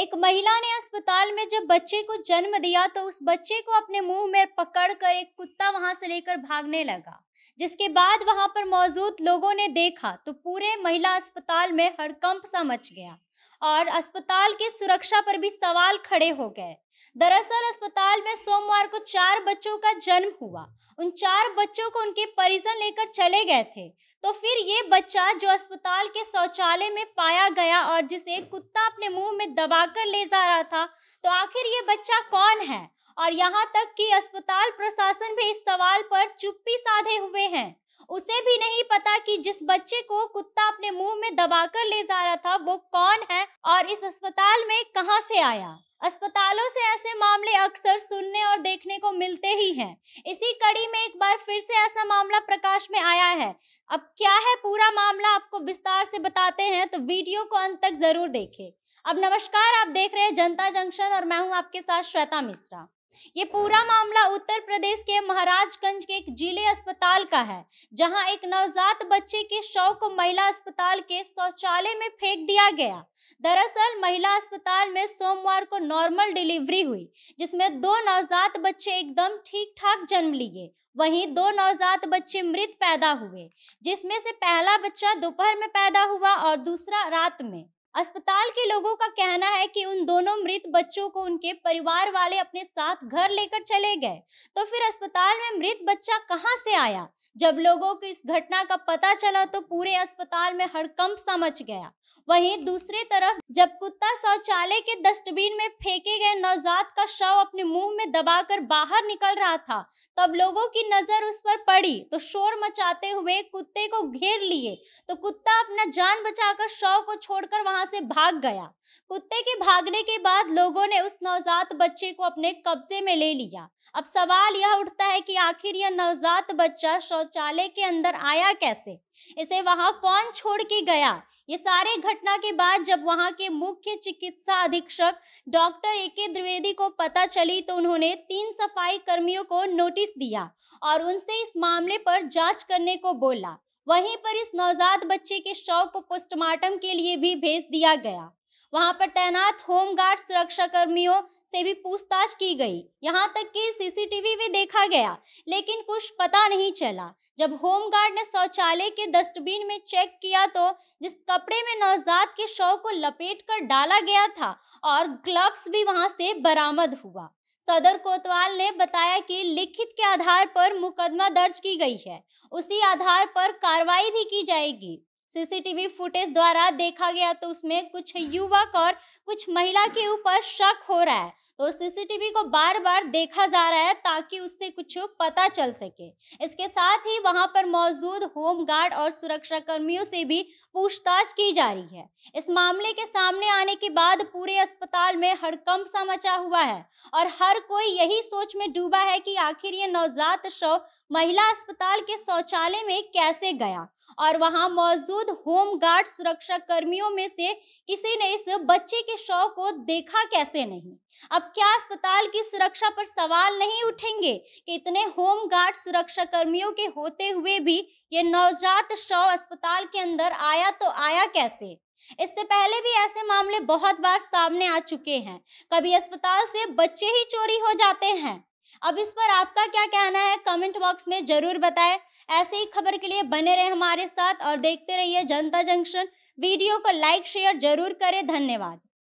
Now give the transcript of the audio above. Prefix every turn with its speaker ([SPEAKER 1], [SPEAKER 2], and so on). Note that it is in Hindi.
[SPEAKER 1] एक महिला ने अस्पताल में जब बच्चे को जन्म दिया तो उस बच्चे को अपने मुंह में पकड़कर एक कुत्ता वहां से लेकर भागने लगा जिसके बाद वहां पर मौजूद लोगों ने देखा तो पूरे महिला अस्पताल में हड़कंप सा मच गया और अस्पताल की सुरक्षा पर भी सवाल खड़े हो गए दरअसल अस्पताल में सोमवार को चार बच्चों का जन्म हुआ उन चार बच्चों को उनके परिजन लेकर चले गए थे तो फिर ये बच्चा जो अस्पताल के शौचालय में पाया गया और जिसे कुत्ता अपने मुंह में दबाकर ले जा रहा था तो आखिर ये बच्चा कौन है और यहाँ तक कि अस्पताल प्रशासन भी इस सवाल पर चुप्पी साधे हुए हैं उसे भी नहीं पता कि जिस बच्चे को कुत्ता अपने मुंह में दबाकर ले जा रहा था वो कौन है और इस अस्पताल में कहां से आया अस्पतालों से ऐसे मामले अक्सर सुनने और देखने को मिलते ही हैं इसी कड़ी में एक बार फिर से ऐसा मामला प्रकाश में आया है अब क्या है पूरा मामला आपको विस्तार से बताते हैं तो वीडियो को अंत तक जरूर देखें अब नमस्कार आप देख रहे हैं जनता जंक्शन और मैं हूं आपके साथ श्वेता मिश्रा ये पूरा मामला उत्तर प्रदेश के महाराजगंज के एक जिले अस्पताल का है जहां एक नवजात बच्चे के शव को महिला अस्पताल के शौचालय में फेंक दिया गया दरअसल महिला अस्पताल में सोमवार को नॉर्मल डिलीवरी हुई जिसमें दो नवजात बच्चे एकदम ठीक ठाक जन्म लिए वहीं दो नवजात बच्चे मृत पैदा हुए जिसमें से पहला बच्चा दोपहर में पैदा हुआ और दूसरा रात में अस्पताल के लोगों का कहना है कि उन दोनों मृत बच्चों को उनके परिवार वाले अपने साथ घर लेकर चले गए तो फिर अस्पताल में मृत बच्चा कहां से आया जब लोगों को इस घटना का पता चला तो पूरे अस्पताल में हड़कंप सा मच गया वहीं दूसरी तरफ जब कुत्ता शौचालय के डस्टबिन में फेंके गए नवजात का शव अपने मुंह में दबाकर बाहर निकल रहा था तब लोगों की नजर उस पर पड़ी तो शोर मचाते हुए कुत्ते को घेर लिए तो कुत्ता अपना जान बचाकर शव को छोड़कर वहां से भाग गया कुत्ते के भागने के बाद लोगों ने उस नवजात बच्चे को अपने कब्जे में ले लिया अब सवाल यह उठता है कि आखिर यह नवजात बच्चा शौचालय के अंदर आया कैसे इसे वहां कौन छोड़ के गया ये सारे घटना के बाद जब वहां के मुख्य चिकित्सा अधीक्षक डॉक्टर ए के द्विवेदी को पता चली तो उन्होंने तीन सफाई कर्मियों को नोटिस दिया और उनसे इस मामले पर जांच करने को बोला वहीं पर इस नवजात बच्चे के शव को पोस्टमार्टम के लिए भी भेज दिया गया वहां पर तैनात होमगार्ड सुरक्षा कर्मियों से भी पूछताछ की गई यहाँ तक कि सीसीटीवी भी देखा गया लेकिन कुछ पता नहीं चला जब होमगार्ड ने शौचालय के डस्टबिन में चेक किया तो जिस कपड़े में नवजात के शव को लपेट कर डाला गया था और ग्लव्स भी वहां से बरामद हुआ सदर कोतवाल ने बताया कि लिखित के आधार पर मुकदमा दर्ज की गई है उसी आधार पर कार्रवाई भी की जाएगी सीसीटीवी फुटेज द्वारा देखा गया तो उसमें कुछ युवक और कुछ महिला के ऊपर शक हो रहा है तो सीसीटीवी को बार बार देखा जा रहा है ताकि उससे कुछ पता चल सके इसके साथ ही वहां पर मौजूद होमगार्ड और कर्मियों से भी पूछताछ की जा रही है इस मामले के सामने आने के बाद पूरे अस्पताल में हड़कंप सा मचा हुआ है और हर कोई यही सोच में डूबा है कि आखिर ये नवजात शव महिला अस्पताल के शौचालय में कैसे गया और वहां मौजूद होमगार्ड सुरक्षा कर्मियों में से किसी ने इस बच्चे के शव को देखा कैसे नहीं अब क्या अस्पताल की सुरक्षा पर सवाल नहीं उठेंगे कि इतने होमगार्ड सुरक्षा कर्मियों के होते हुए भी ये नवजात शव अस्पताल के अंदर आया तो आया कैसे इससे पहले भी ऐसे मामले बहुत बार सामने आ चुके हैं कभी अस्पताल से बच्चे ही चोरी हो जाते हैं अब इस पर आपका क्या कहना है कमेंट बॉक्स में ज़रूर बताएं ऐसे ही खबर के लिए बने रहे हमारे साथ और देखते रहिए जनता जंक्शन वीडियो को लाइक शेयर जरूर करें धन्यवाद